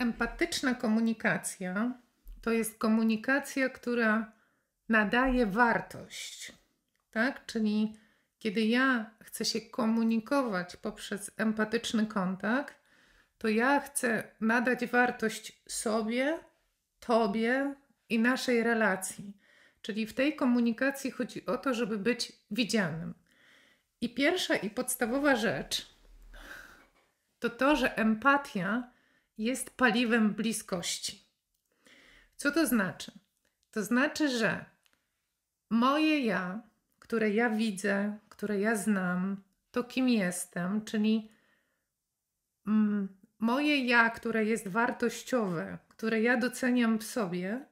Empatyczna komunikacja to jest komunikacja, która nadaje wartość. Tak? Czyli kiedy ja chcę się komunikować poprzez empatyczny kontakt, to ja chcę nadać wartość sobie, tobie i naszej relacji. Czyli w tej komunikacji chodzi o to, żeby być widzianym. I pierwsza i podstawowa rzecz to to, że empatia jest paliwem bliskości. Co to znaczy? To znaczy, że moje ja, które ja widzę, które ja znam, to kim jestem, czyli mm, moje ja, które jest wartościowe, które ja doceniam w sobie,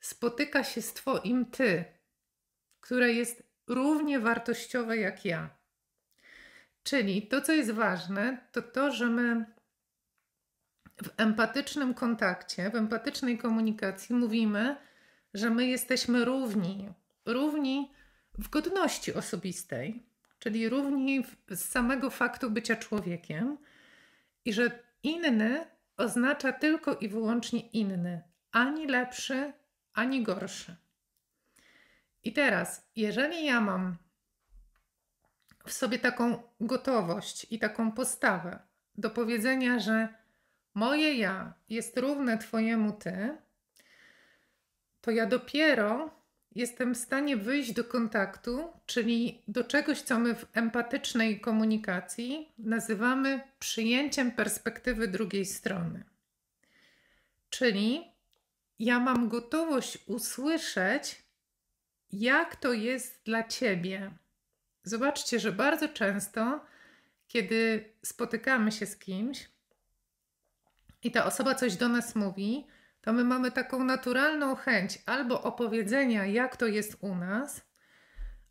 spotyka się z Twoim Ty, które jest równie wartościowe jak ja. Czyli to, co jest ważne, to to, że my w empatycznym kontakcie, w empatycznej komunikacji mówimy, że my jesteśmy równi. Równi w godności osobistej, czyli równi z samego faktu bycia człowiekiem i że inny oznacza tylko i wyłącznie inny, ani lepszy, ani gorszy. I teraz, jeżeli ja mam w sobie taką gotowość i taką postawę do powiedzenia, że moje ja jest równe Twojemu Ty, to ja dopiero jestem w stanie wyjść do kontaktu, czyli do czegoś, co my w empatycznej komunikacji nazywamy przyjęciem perspektywy drugiej strony. Czyli ja mam gotowość usłyszeć, jak to jest dla ciebie. Zobaczcie, że bardzo często, kiedy spotykamy się z kimś, i ta osoba coś do nas mówi, to my mamy taką naturalną chęć albo opowiedzenia, jak to jest u nas,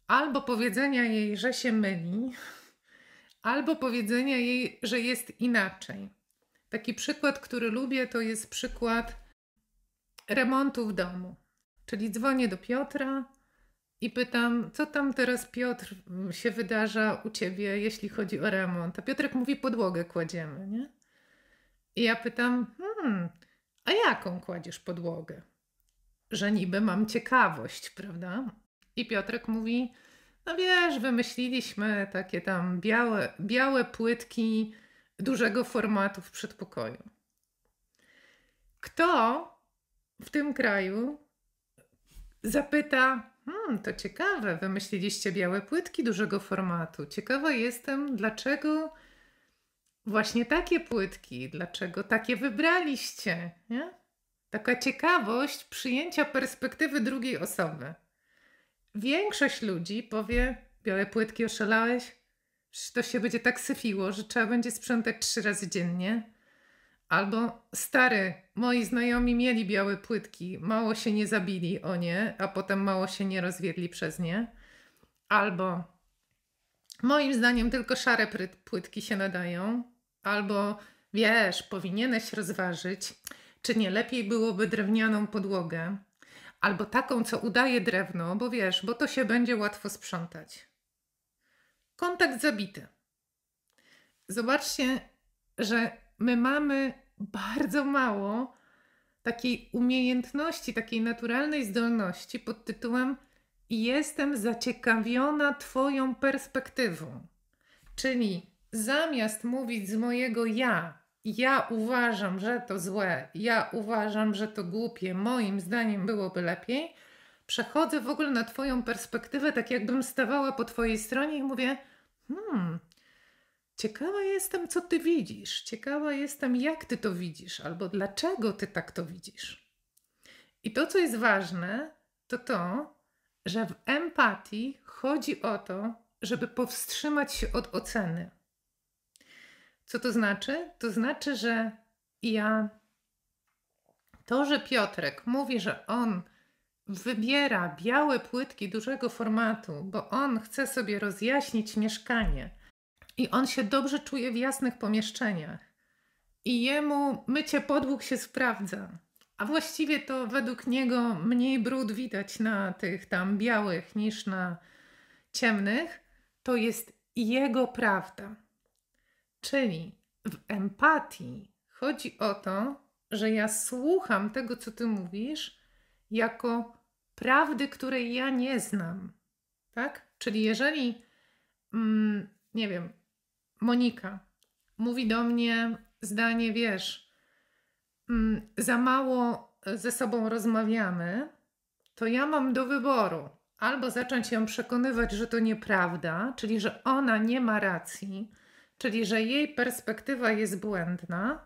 albo powiedzenia jej, że się myli, albo powiedzenia jej, że jest inaczej. Taki przykład, który lubię, to jest przykład remontu w domu. Czyli dzwonię do Piotra i pytam, co tam teraz Piotr się wydarza u ciebie, jeśli chodzi o remont. A Piotrek mówi, podłogę kładziemy, nie? I ja pytam, hmm, a jaką kładziesz podłogę? Że niby mam ciekawość, prawda? I Piotrek mówi, no wiesz, wymyśliliśmy takie tam białe, białe płytki dużego formatu w przedpokoju. Kto w tym kraju zapyta, hmm, to ciekawe, wymyśliliście białe płytki dużego formatu. Ciekawa jestem, dlaczego właśnie takie płytki, dlaczego takie wybraliście, nie? Taka ciekawość przyjęcia perspektywy drugiej osoby. Większość ludzi powie, białe płytki oszalałeś, że to się będzie tak syfiło, że trzeba będzie sprzątać trzy razy dziennie. Albo stary, moi znajomi mieli białe płytki, mało się nie zabili o nie, a potem mało się nie rozwiedli przez nie. Albo moim zdaniem tylko szare płytki się nadają. Albo wiesz, powinieneś rozważyć, czy nie lepiej byłoby drewnianą podłogę, albo taką, co udaje drewno, bo wiesz, bo to się będzie łatwo sprzątać. Kontakt zabity. Zobaczcie, że my mamy bardzo mało takiej umiejętności, takiej naturalnej zdolności pod tytułem Jestem zaciekawiona Twoją perspektywą. Czyli zamiast mówić z mojego ja, ja uważam, że to złe, ja uważam, że to głupie, moim zdaniem byłoby lepiej, przechodzę w ogóle na Twoją perspektywę, tak jakbym stawała po Twojej stronie i mówię: Hmm, ciekawa jestem, co Ty widzisz, ciekawa jestem, jak Ty to widzisz, albo dlaczego Ty tak to widzisz. I to, co jest ważne, to to, że w empatii chodzi o to, żeby powstrzymać się od oceny. Co to znaczy? To znaczy, że ja. To, że Piotrek mówi, że on wybiera białe płytki dużego formatu, bo on chce sobie rozjaśnić mieszkanie i on się dobrze czuje w jasnych pomieszczeniach i jemu mycie podłóg się sprawdza. A właściwie to według niego mniej brud widać na tych tam białych niż na ciemnych. To jest jego prawda. Czyli w empatii chodzi o to, że ja słucham tego, co ty mówisz, jako prawdy, której ja nie znam. Tak? Czyli jeżeli, mm, nie wiem, Monika mówi do mnie zdanie, wiesz, mm, za mało ze sobą rozmawiamy, to ja mam do wyboru albo zacząć ją przekonywać, że to nieprawda, czyli że ona nie ma racji, czyli że jej perspektywa jest błędna,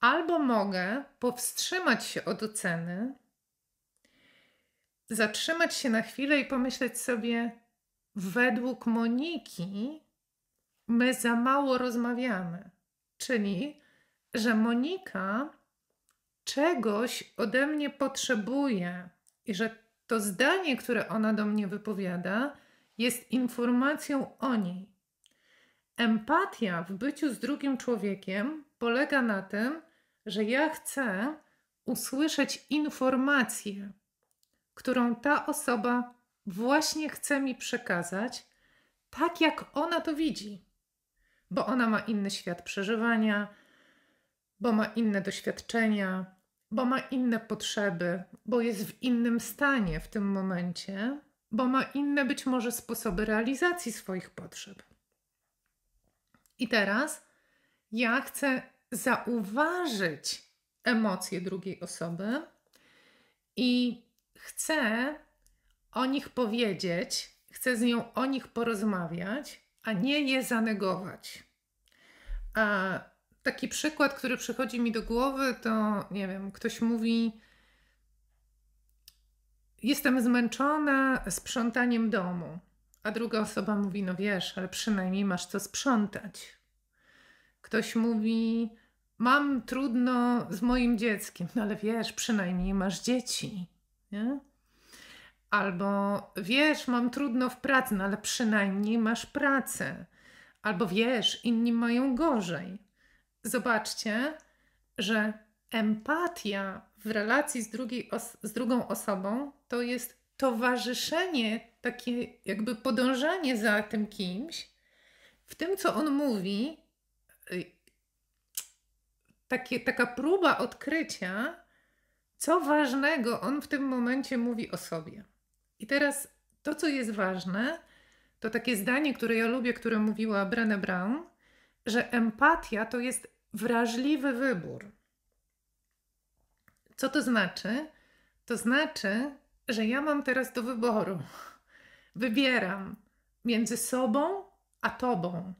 albo mogę powstrzymać się od oceny, zatrzymać się na chwilę i pomyśleć sobie, według Moniki, my za mało rozmawiamy. Czyli, że Monika czegoś ode mnie potrzebuje i że to zdanie, które ona do mnie wypowiada, jest informacją o niej. Empatia w byciu z drugim człowiekiem polega na tym, że ja chcę usłyszeć informację, którą ta osoba właśnie chce mi przekazać, tak jak ona to widzi, bo ona ma inny świat przeżywania, bo ma inne doświadczenia, bo ma inne potrzeby, bo jest w innym stanie w tym momencie, bo ma inne być może sposoby realizacji swoich potrzeb. I teraz ja chcę zauważyć emocje drugiej osoby i chcę o nich powiedzieć, chcę z nią o nich porozmawiać, a nie je zanegować. A taki przykład, który przychodzi mi do głowy, to nie wiem, ktoś mówi: Jestem zmęczona sprzątaniem domu. A druga osoba mówi: No wiesz, ale przynajmniej masz co sprzątać. Ktoś mówi: Mam trudno z moim dzieckiem, no ale wiesz, przynajmniej masz dzieci. Nie? Albo wiesz, mam trudno w pracy, no ale przynajmniej masz pracę. Albo wiesz, inni mają gorzej. Zobaczcie, że empatia w relacji z, drugiej z drugą osobą to jest towarzyszenie takie jakby podążanie za tym kimś, w tym co on mówi, y, takie, taka próba odkrycia, co ważnego on w tym momencie mówi o sobie. I teraz to, co jest ważne, to takie zdanie, które ja lubię, które mówiła Brené Brown, że empatia to jest wrażliwy wybór. Co to znaczy? To znaczy, że ja mam teraz do wyboru Wybieram między sobą a tobą,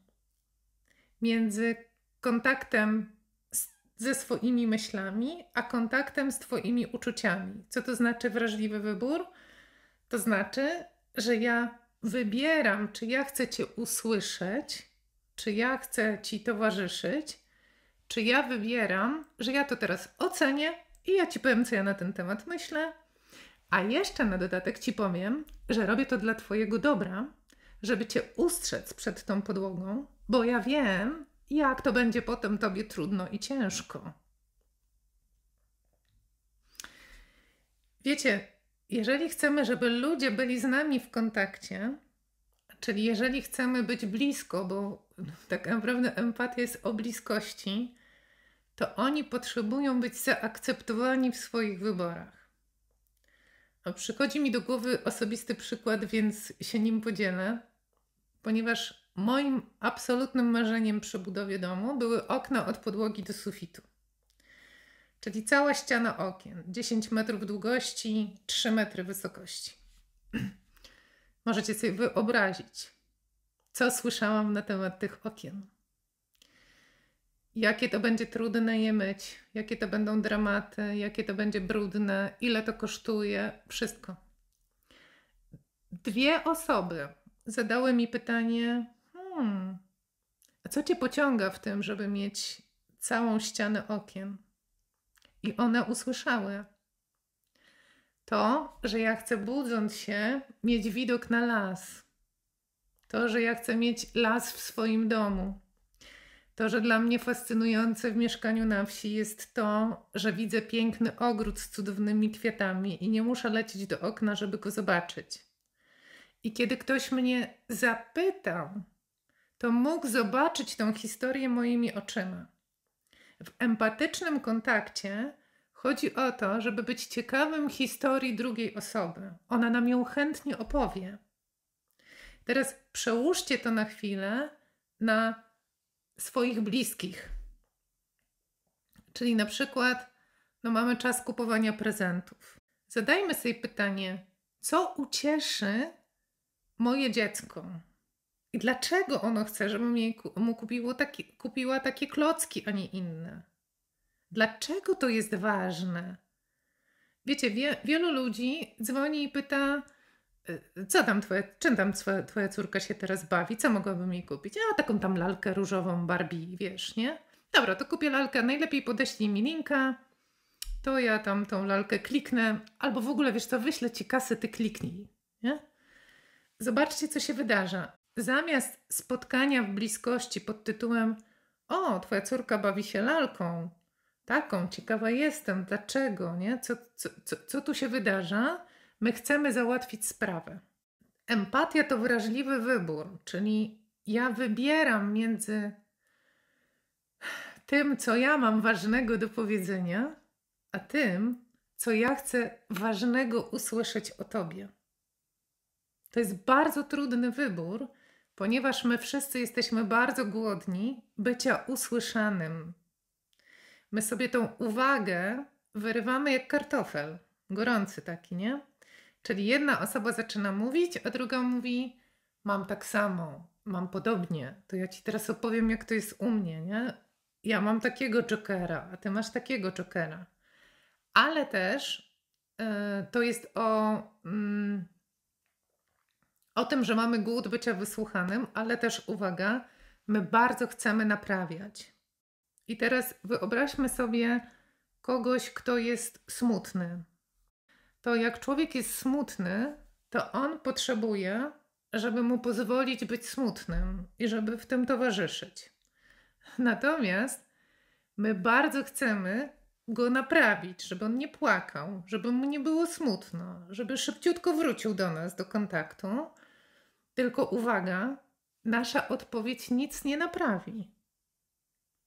między kontaktem z, ze swoimi myślami, a kontaktem z twoimi uczuciami. Co to znaczy wrażliwy wybór? To znaczy, że ja wybieram, czy ja chcę Cię usłyszeć, czy ja chcę Ci towarzyszyć, czy ja wybieram, że ja to teraz ocenię i ja Ci powiem, co ja na ten temat myślę, a jeszcze na dodatek Ci powiem, że robię to dla Twojego dobra, żeby Cię ustrzec przed tą podłogą, bo ja wiem, jak to będzie potem Tobie trudno i ciężko. Wiecie, jeżeli chcemy, żeby ludzie byli z nami w kontakcie, czyli jeżeli chcemy być blisko, bo tak naprawdę empatia jest o bliskości, to oni potrzebują być zaakceptowani w swoich wyborach. Przychodzi mi do głowy osobisty przykład, więc się nim podzielę, ponieważ moim absolutnym marzeniem przy budowie domu były okna od podłogi do sufitu. Czyli cała ściana okien, 10 metrów długości, 3 metry wysokości. Możecie sobie wyobrazić, co słyszałam na temat tych okien jakie to będzie trudne je myć, jakie to będą dramaty, jakie to będzie brudne, ile to kosztuje, wszystko. Dwie osoby zadały mi pytanie: hmm, a co cię pociąga w tym, żeby mieć całą ścianę okien? I one usłyszały to, że ja chcę budząc się mieć widok na las. To, że ja chcę mieć las w swoim domu to, że dla mnie fascynujące w mieszkaniu na wsi jest to, że widzę piękny ogród z cudownymi kwiatami i nie muszę lecieć do okna, żeby go zobaczyć. I kiedy ktoś mnie zapytał, to mógł zobaczyć tą historię moimi oczyma. W empatycznym kontakcie chodzi o to, żeby być ciekawym historii drugiej osoby. Ona nam ją chętnie opowie. Teraz przełóżcie to na chwilę na swoich bliskich. Czyli na przykład, no mamy czas kupowania prezentów. Zadajmy sobie pytanie, co ucieszy moje dziecko? I dlaczego ono chce, żebym jej, mu kupiło taki, kupiła takie klocki, a nie inne? Dlaczego to jest ważne? Wiecie, wie, wielu ludzi dzwoni i pyta, Y, co tam twoja, czym tam twoja, twoja córka się teraz bawi, co mogłabym jej kupić? A taką tam lalkę różową Barbie, wiesz, nie? Dobra, to kupię lalkę, najlepiej podeślij mi linka, to ja tam tą lalkę kliknę, albo w ogóle, wiesz co, wyślę ci kasę, ty kliknij, nie? Zobaczcie, co się wydarza. Zamiast spotkania w bliskości pod tytułem o, twoja córka bawi się lalką, taką, ciekawa jestem, dlaczego, nie? Co, co, co, co tu się wydarza? My chcemy załatwić sprawę. Empatia to wrażliwy wybór, czyli ja wybieram między tym, co ja mam ważnego do powiedzenia, a tym, co ja chcę ważnego usłyszeć o tobie. To jest bardzo trudny wybór, ponieważ my wszyscy jesteśmy bardzo głodni bycia usłyszanym. My sobie tą uwagę wyrywamy jak kartofel, gorący taki, nie? Czyli jedna osoba zaczyna mówić, a druga mówi: Mam tak samo, mam podobnie. To ja ci teraz opowiem, jak to jest u mnie, nie? Ja mam takiego jokera, a ty masz takiego jokera. Ale też y, to jest o, mm, o tym, że mamy głód bycia wysłuchanym, ale też uwaga, my bardzo chcemy naprawiać. I teraz wyobraźmy sobie kogoś, kto jest smutny, to jak człowiek jest smutny, to on potrzebuje, żeby mu pozwolić być smutnym i żeby w tym towarzyszyć. Natomiast my bardzo chcemy go naprawić, żeby on nie płakał, żeby mu nie było smutno, żeby szybciutko wrócił do nas, do kontaktu. Tylko uwaga, nasza odpowiedź nic nie naprawi.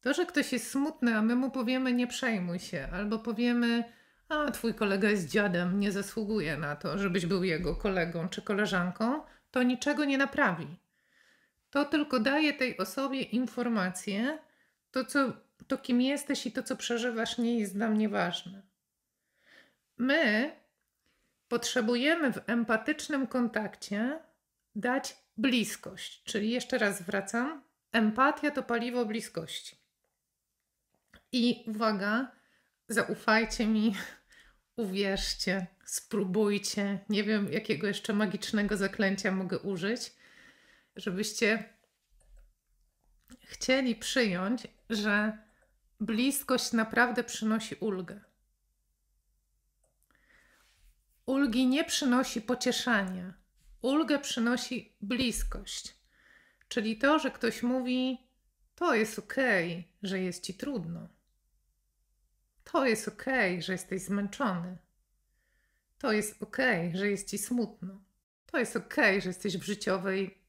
To, że ktoś jest smutny, a my mu powiemy nie przejmuj się, albo powiemy a twój kolega jest dziadem, nie zasługuje na to, żebyś był jego kolegą czy koleżanką, to niczego nie naprawi. To tylko daje tej osobie informację, to, co, to kim jesteś i to, co przeżywasz, nie jest dla mnie ważne. My potrzebujemy w empatycznym kontakcie dać bliskość. Czyli jeszcze raz wracam: empatia to paliwo bliskości. I uwaga, zaufajcie mi, uwierzcie, spróbujcie. Nie wiem, jakiego jeszcze magicznego zaklęcia mogę użyć, żebyście chcieli przyjąć, że bliskość naprawdę przynosi ulgę. Ulgi nie przynosi pocieszania. Ulgę przynosi bliskość. Czyli to, że ktoś mówi, to jest okej, okay, że jest ci trudno to jest okej, okay, że jesteś zmęczony. To jest okej, okay, że jest ci smutno. To jest okej, okay, że jesteś w życiowej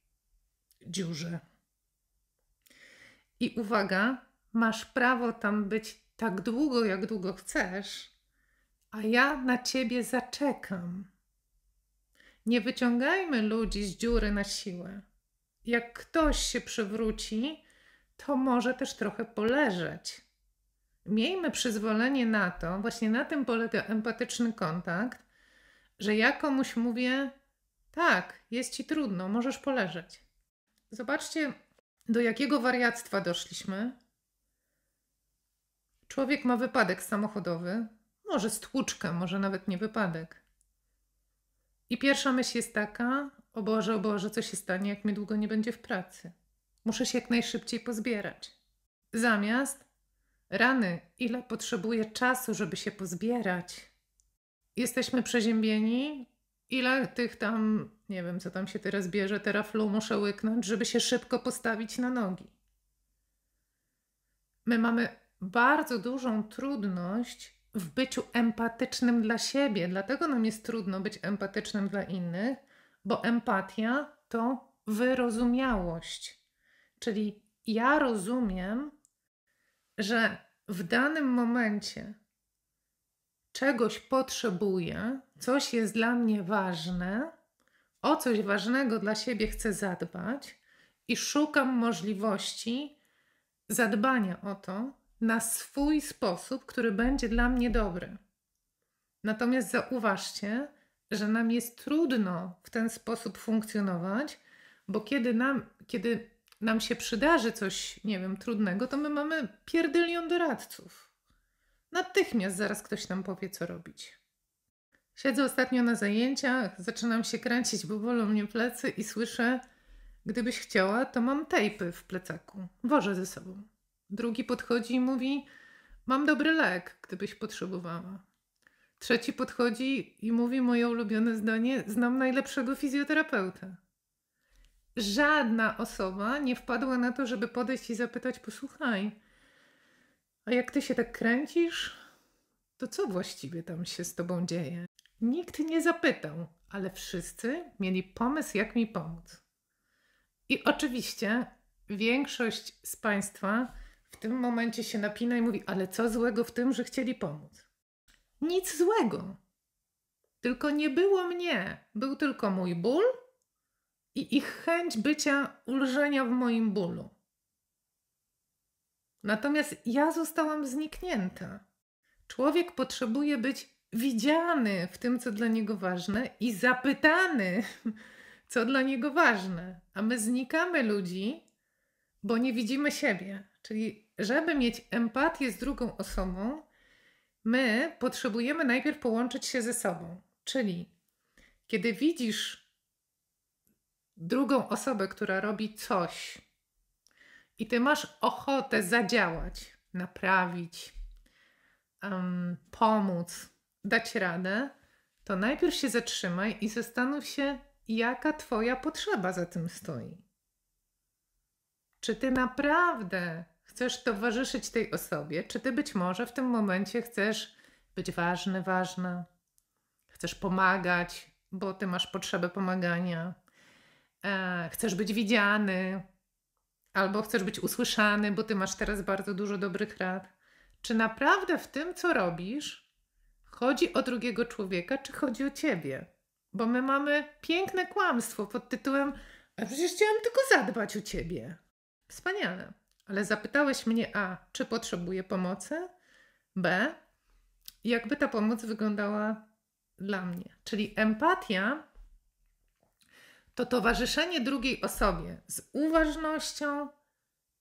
dziurze. I uwaga, masz prawo tam być tak długo, jak długo chcesz, a ja na ciebie zaczekam. Nie wyciągajmy ludzi z dziury na siłę. Jak ktoś się przywróci, to może też trochę poleżeć miejmy przyzwolenie na to, właśnie na tym polega empatyczny kontakt, że ja komuś mówię, tak, jest ci trudno, możesz poleżeć. Zobaczcie, do jakiego wariactwa doszliśmy. Człowiek ma wypadek samochodowy, może stłuczkę, może nawet nie wypadek. I pierwsza myśl jest taka: O Boże, o Boże, co się stanie, jak mnie długo nie będzie w pracy? Muszę się jak najszybciej pozbierać. Zamiast Rany, ile potrzebuje czasu, żeby się pozbierać? Jesteśmy przeziębieni? Ile tych tam, nie wiem, co tam się teraz bierze, teraflu muszę łyknąć, żeby się szybko postawić na nogi? My mamy bardzo dużą trudność w byciu empatycznym dla siebie, dlatego nam jest trudno być empatycznym dla innych, bo empatia to wyrozumiałość. Czyli ja rozumiem, że w danym momencie czegoś potrzebuję, coś jest dla mnie ważne, o coś ważnego dla siebie chcę zadbać i szukam możliwości zadbania o to na swój sposób, który będzie dla mnie dobry. Natomiast zauważcie, że nam jest trudno w ten sposób funkcjonować, bo kiedy nam, kiedy nam się przydarzy coś, nie wiem, trudnego, to my mamy pierdylion doradców. Natychmiast zaraz ktoś nam powie, co robić. Siedzę ostatnio na zajęciach, zaczynam się kręcić, bo bolą mnie plecy i słyszę, gdybyś chciała, to mam tejpy w plecaku. Wożę ze sobą. Drugi podchodzi i mówi, mam dobry lek, gdybyś potrzebowała. Trzeci podchodzi i mówi moje ulubione zdanie, znam najlepszego fizjoterapeuta żadna osoba nie wpadła na to, żeby podejść i zapytać: Posłuchaj, a jak ty się tak kręcisz, to co właściwie tam się z tobą dzieje? Nikt nie zapytał, ale wszyscy mieli pomysł, jak mi pomóc. I oczywiście większość z Państwa w tym momencie się napina i mówi: Ale co złego w tym, że chcieli pomóc? Nic złego. Tylko nie było mnie, był tylko mój ból i ich chęć bycia ulżenia w moim bólu. Natomiast ja zostałam zniknięta. Człowiek potrzebuje być widziany w tym, co dla niego ważne i zapytany, co dla niego ważne. A my znikamy ludzi, bo nie widzimy siebie. Czyli, żeby mieć empatię z drugą osobą, my potrzebujemy najpierw połączyć się ze sobą. Czyli, kiedy widzisz drugą osobę, która robi coś i ty masz ochotę zadziałać, naprawić, um, pomóc, dać radę, to najpierw się zatrzymaj i zastanów się, jaka Twoja potrzeba za tym stoi. Czy Ty naprawdę chcesz towarzyszyć tej osobie, czy Ty być może w tym momencie chcesz być ważny, ważna, chcesz pomagać, bo Ty masz potrzebę pomagania E, chcesz być widziany, albo chcesz być usłyszany, bo ty masz teraz bardzo dużo dobrych rad. Czy naprawdę w tym, co robisz, chodzi o drugiego człowieka, czy chodzi o ciebie? Bo my mamy piękne kłamstwo pod tytułem: A przecież chciałam tylko zadbać o ciebie. Wspaniale. Ale zapytałeś mnie A, czy potrzebuję pomocy? B, jakby ta pomoc wyglądała dla mnie. Czyli empatia to towarzyszenie drugiej osobie z uważnością,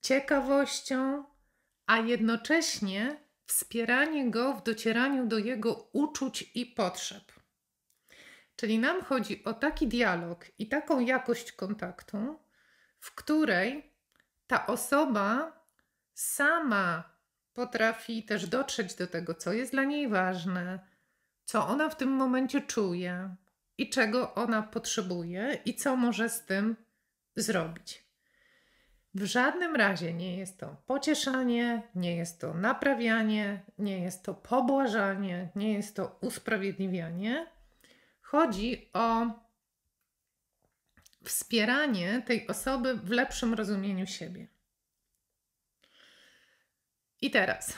ciekawością, a jednocześnie wspieranie go w docieraniu do jego uczuć i potrzeb. Czyli nam chodzi o taki dialog i taką jakość kontaktu, w której ta osoba sama potrafi też dotrzeć do tego, co jest dla niej ważne, co ona w tym momencie czuje, i czego ona potrzebuje i co może z tym zrobić. W żadnym razie nie jest to pocieszanie, nie jest to naprawianie, nie jest to pobłażanie, nie jest to usprawiedliwianie. Chodzi o wspieranie tej osoby w lepszym rozumieniu siebie. I teraz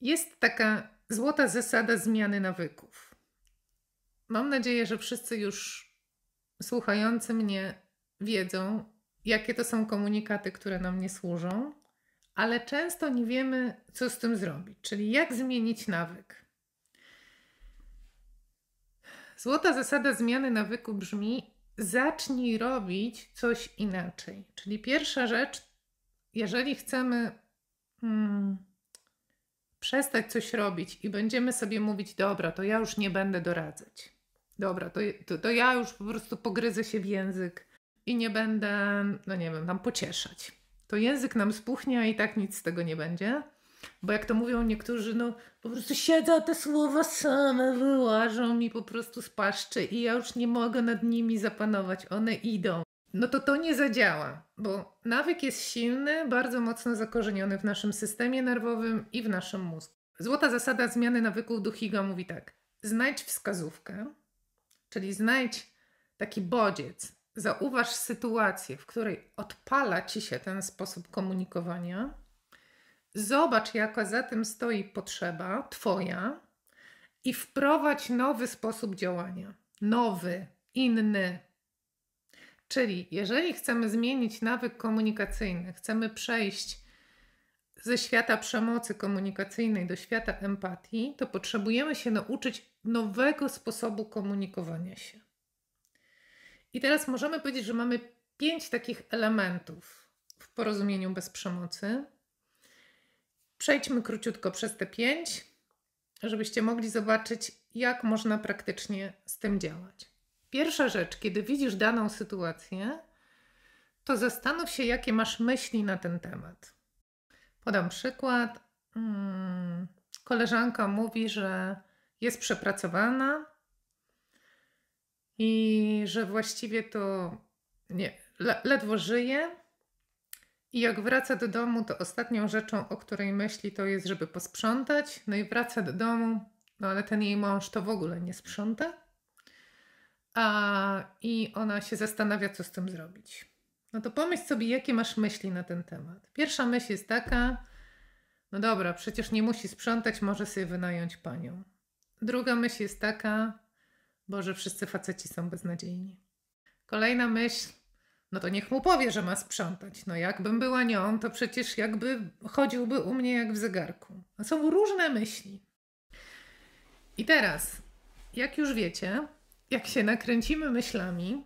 jest taka złota zasada zmiany nawyków. Mam nadzieję, że wszyscy już słuchający mnie wiedzą, jakie to są komunikaty, które nam nie służą, ale często nie wiemy, co z tym zrobić, czyli jak zmienić nawyk. Złota zasada zmiany nawyku brzmi: zacznij robić coś inaczej. Czyli pierwsza rzecz, jeżeli chcemy hmm, przestać coś robić i będziemy sobie mówić: Dobra, to ja już nie będę doradzać Dobra, to, to, to ja już po prostu pogryzę się w język i nie będę, no nie wiem, tam pocieszać. To język nam spuchnie, a i tak nic z tego nie będzie. Bo jak to mówią niektórzy, no po prostu siedzą te słowa same, wyłażą mi po prostu z paszczy i ja już nie mogę nad nimi zapanować, one idą. No to to nie zadziała, bo nawyk jest silny, bardzo mocno zakorzeniony w naszym systemie nerwowym i w naszym mózgu. Złota zasada zmiany nawyków Duhiga mówi tak. Znajdź wskazówkę, Czyli znajdź taki bodziec, zauważ sytuację, w której odpala ci się ten sposób komunikowania, zobacz, jaka za tym stoi potrzeba Twoja i wprowadź nowy sposób działania. Nowy, inny. Czyli jeżeli chcemy zmienić nawyk komunikacyjny, chcemy przejść ze świata przemocy komunikacyjnej do świata empatii, to potrzebujemy się nauczyć nowego sposobu komunikowania się. I teraz możemy powiedzieć, że mamy pięć takich elementów w porozumieniu bez przemocy. Przejdźmy króciutko przez te pięć, żebyście mogli zobaczyć, jak można praktycznie z tym działać. Pierwsza rzecz, kiedy widzisz daną sytuację, to zastanów się, jakie masz myśli na ten temat. Podam przykład. Hmm, koleżanka mówi, że jest przepracowana i że właściwie to nie, ledwo żyje. I jak wraca do domu, to ostatnią rzeczą, o której myśli, to jest, żeby posprzątać. No i wraca do domu, no ale ten jej mąż to w ogóle nie sprząta. A, I ona się zastanawia, co z tym zrobić. No to pomyśl sobie, jakie masz myśli na ten temat. Pierwsza myśl jest taka, no dobra, przecież nie musi sprzątać, może sobie wynająć panią. Druga myśl jest taka, Boże, wszyscy faceci są beznadziejni. Kolejna myśl, no to niech mu powie, że ma sprzątać. No jakbym była nią, to przecież jakby chodziłby u mnie jak w zegarku. No są różne myśli. I teraz, jak już wiecie, jak się nakręcimy myślami,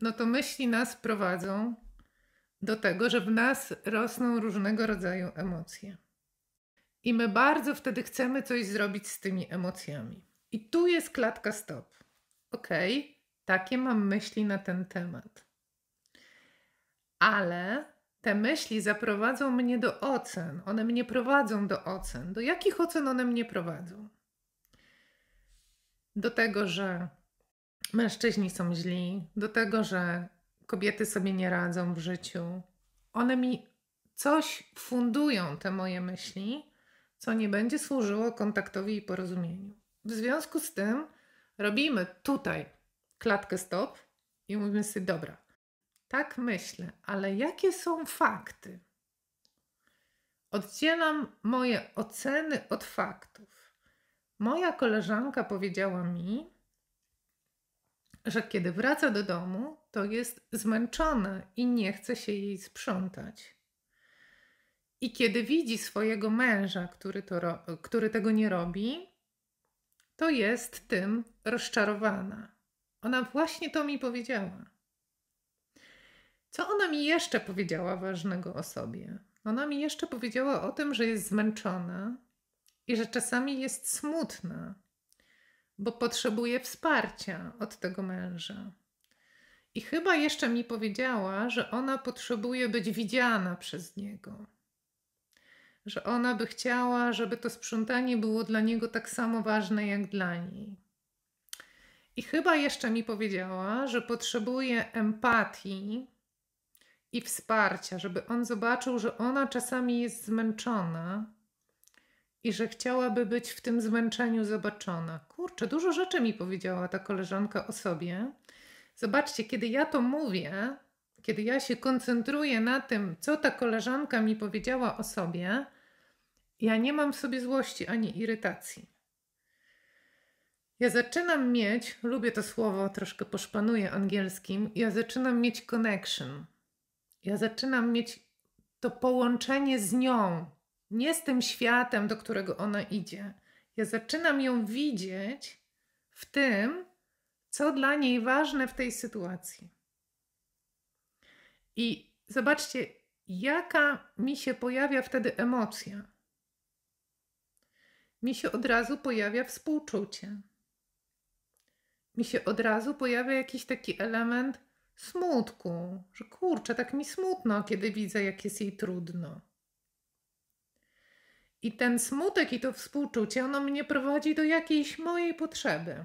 no to myśli nas prowadzą do tego, że w nas rosną różnego rodzaju emocje. I my bardzo wtedy chcemy coś zrobić z tymi emocjami. I tu jest klatka stop. Ok, takie mam myśli na ten temat. Ale te myśli zaprowadzą mnie do ocen. One mnie prowadzą do ocen. Do jakich ocen one mnie prowadzą? Do tego, że mężczyźni są źli, do tego, że kobiety sobie nie radzą w życiu. One mi coś fundują, te moje myśli, co nie będzie służyło kontaktowi i porozumieniu. W związku z tym robimy tutaj klatkę stop i mówimy sobie, dobra, tak myślę, ale jakie są fakty? Oddzielam moje oceny od faktów. Moja koleżanka powiedziała mi, że kiedy wraca do domu, to jest zmęczona i nie chce się jej sprzątać. I kiedy widzi swojego męża, który, to, który tego nie robi, to jest tym rozczarowana. Ona właśnie to mi powiedziała. Co ona mi jeszcze powiedziała ważnego o sobie? Ona mi jeszcze powiedziała o tym, że jest zmęczona i że czasami jest smutna, bo potrzebuje wsparcia od tego męża. I chyba jeszcze mi powiedziała, że ona potrzebuje być widziana przez niego że ona by chciała, żeby to sprzątanie było dla niego tak samo ważne jak dla niej. I chyba jeszcze mi powiedziała, że potrzebuje empatii i wsparcia, żeby on zobaczył, że ona czasami jest zmęczona i że chciałaby być w tym zmęczeniu zobaczona. Kurczę, dużo rzeczy mi powiedziała ta koleżanka o sobie. Zobaczcie, kiedy ja to mówię, kiedy ja się koncentruję na tym, co ta koleżanka mi powiedziała o sobie, ja nie mam w sobie złości ani irytacji. Ja zaczynam mieć, lubię to słowo, troszkę poszpanuję angielskim, ja zaczynam mieć connection. Ja zaczynam mieć to połączenie z nią, nie z tym światem, do którego ona idzie. Ja zaczynam ją widzieć w tym, co dla niej ważne w tej sytuacji. I zobaczcie, jaka mi się pojawia wtedy emocja mi się od razu pojawia współczucie. Mi się od razu pojawia jakiś taki element smutku, że kurczę, tak mi smutno, kiedy widzę, jak jest jej trudno. I ten smutek i to współczucie, ono mnie prowadzi do jakiejś mojej potrzeby.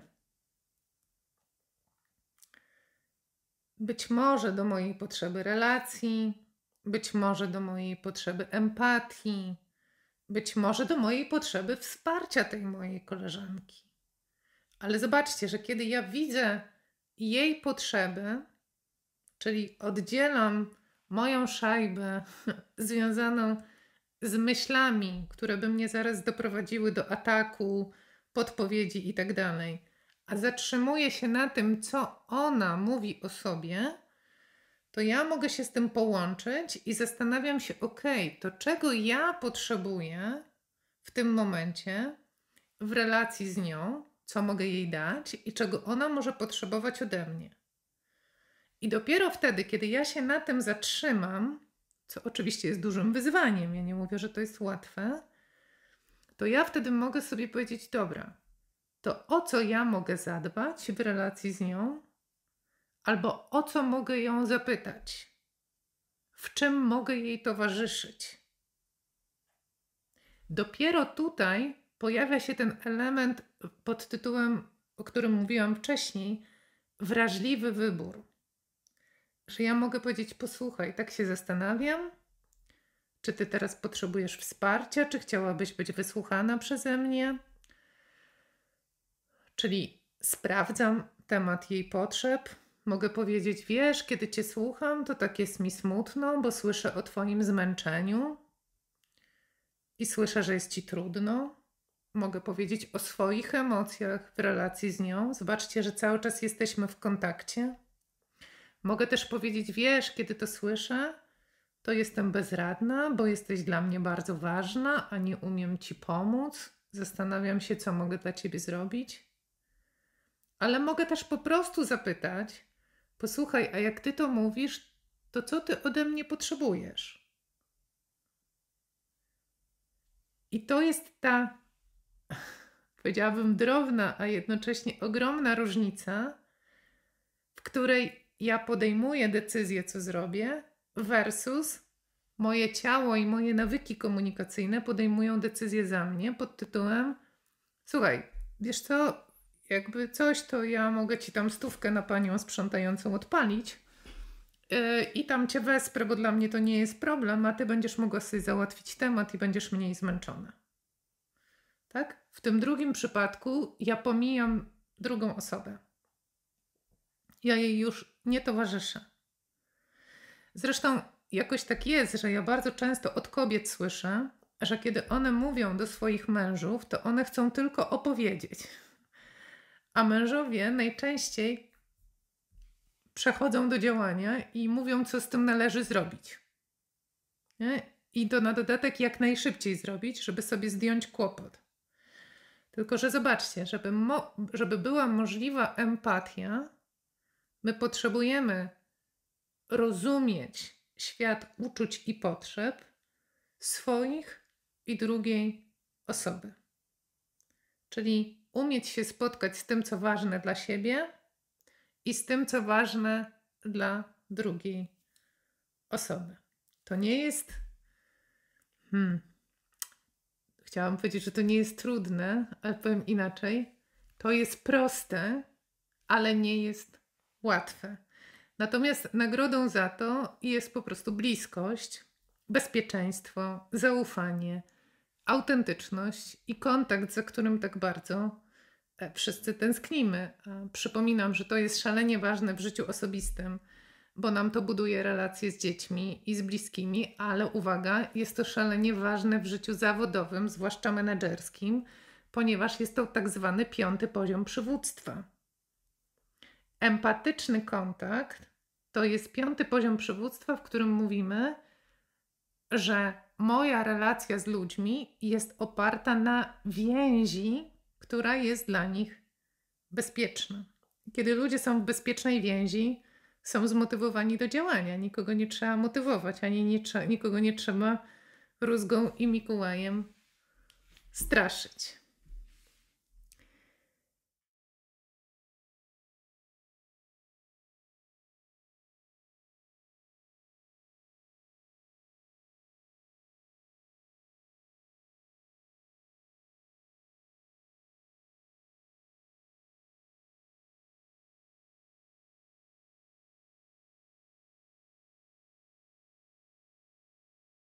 Być może do mojej potrzeby relacji, być może do mojej potrzeby empatii, być może do mojej potrzeby wsparcia tej mojej koleżanki. Ale zobaczcie, że kiedy ja widzę jej potrzeby, czyli oddzielam moją szajbę związaną z myślami, które by mnie zaraz doprowadziły do ataku, podpowiedzi itd., tak a zatrzymuję się na tym, co ona mówi o sobie, to ja mogę się z tym połączyć i zastanawiam się, ok, to czego ja potrzebuję w tym momencie w relacji z nią, co mogę jej dać i czego ona może potrzebować ode mnie. I dopiero wtedy, kiedy ja się na tym zatrzymam, co oczywiście jest dużym wyzwaniem, ja nie mówię, że to jest łatwe, to ja wtedy mogę sobie powiedzieć: Dobra, to o co ja mogę zadbać w relacji z nią, albo o co mogę ją zapytać, w czym mogę jej towarzyszyć. Dopiero tutaj pojawia się ten element pod tytułem, o którym mówiłam wcześniej, wrażliwy wybór. Że ja mogę powiedzieć: Posłuchaj, tak się zastanawiam, czy ty teraz potrzebujesz wsparcia, czy chciałabyś być wysłuchana przeze mnie. Czyli sprawdzam temat jej potrzeb, Mogę powiedzieć, wiesz, kiedy Cię słucham, to tak jest mi smutno, bo słyszę o Twoim zmęczeniu i słyszę, że jest Ci trudno. Mogę powiedzieć o swoich emocjach w relacji z nią. Zobaczcie, że cały czas jesteśmy w kontakcie. Mogę też powiedzieć, wiesz, kiedy to słyszę, to jestem bezradna, bo jesteś dla mnie bardzo ważna, a nie umiem Ci pomóc. Zastanawiam się, co mogę dla Ciebie zrobić. Ale mogę też po prostu zapytać, Posłuchaj, a jak ty to mówisz, to co ty ode mnie potrzebujesz? I to jest ta, powiedziałabym, drobna, a jednocześnie ogromna różnica, w której ja podejmuję decyzję, co zrobię, versus moje ciało i moje nawyki komunikacyjne podejmują decyzję za mnie pod tytułem: Słuchaj, wiesz co, jakby coś, to ja mogę ci tam stówkę na panią sprzątającą odpalić y, i tam cię wesprę, bo dla mnie to nie jest problem, a ty będziesz mogła sobie załatwić temat i będziesz mniej zmęczona. Tak? W tym drugim przypadku ja pomijam drugą osobę. Ja jej już nie towarzyszę. Zresztą jakoś tak jest, że ja bardzo często od kobiet słyszę, że kiedy one mówią do swoich mężów, to one chcą tylko opowiedzieć a mężowie najczęściej przechodzą do działania i mówią, co z tym należy zrobić. Nie? I to na dodatek jak najszybciej zrobić, żeby sobie zdjąć kłopot. Tylko, że zobaczcie, żeby, mo- żeby była możliwa empatia, my potrzebujemy rozumieć świat uczuć i potrzeb swoich i drugiej osoby. Czyli umieć się spotkać z tym, co ważne dla siebie i z tym, co ważne dla drugiej osoby. To nie jest. Hmm. Chciałam powiedzieć, że to nie jest trudne, ale powiem inaczej. To jest proste, ale nie jest łatwe. Natomiast nagrodą za to jest po prostu bliskość, bezpieczeństwo, zaufanie, autentyczność i kontakt, za którym tak bardzo E, wszyscy tęsknimy. E, przypominam, że to jest szalenie ważne w życiu osobistym, bo nam to buduje relacje z dziećmi i z bliskimi, ale uwaga, jest to szalenie ważne w życiu zawodowym, zwłaszcza menedżerskim, ponieważ jest to tak zwany piąty poziom przywództwa. Empatyczny kontakt to jest piąty poziom przywództwa, w którym mówimy, że moja relacja z ludźmi jest oparta na więzi która jest dla nich bezpieczna. Kiedy ludzie są w bezpiecznej więzi, są zmotywowani do działania. Nikogo nie trzeba motywować, ani nie nikogo nie trzeba rózgą i Mikołajem straszyć.